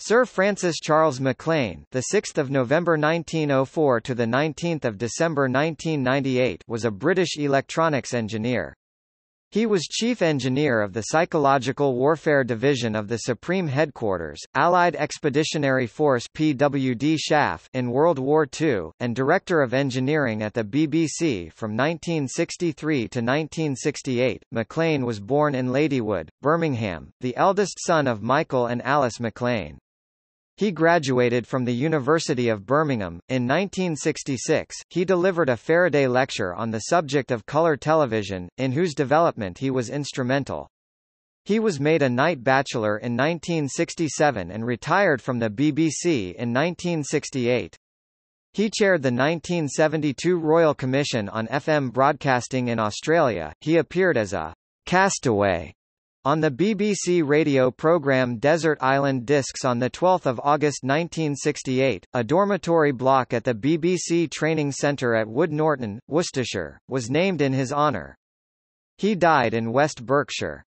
Sir Francis Charles Maclean, the 6th of November 1904 to the 19th of December 1998, was a British electronics engineer. He was chief engineer of the Psychological Warfare Division of the Supreme Headquarters, Allied Expeditionary Force (PWD) SHAF in World War II, and director of engineering at the BBC from 1963 to 1968. Maclean was born in Ladywood, Birmingham, the eldest son of Michael and Alice Maclean. He graduated from the University of Birmingham. In 1966, he delivered a Faraday lecture on the subject of color television, in whose development he was instrumental. He was made a Knight Bachelor in 1967 and retired from the BBC in 1968. He chaired the 1972 Royal Commission on FM Broadcasting in Australia. He appeared as a castaway on the BBC radio programme Desert Island Discs on 12 August 1968, a dormitory block at the BBC Training Centre at Wood Norton, Worcestershire, was named in his honour. He died in West Berkshire.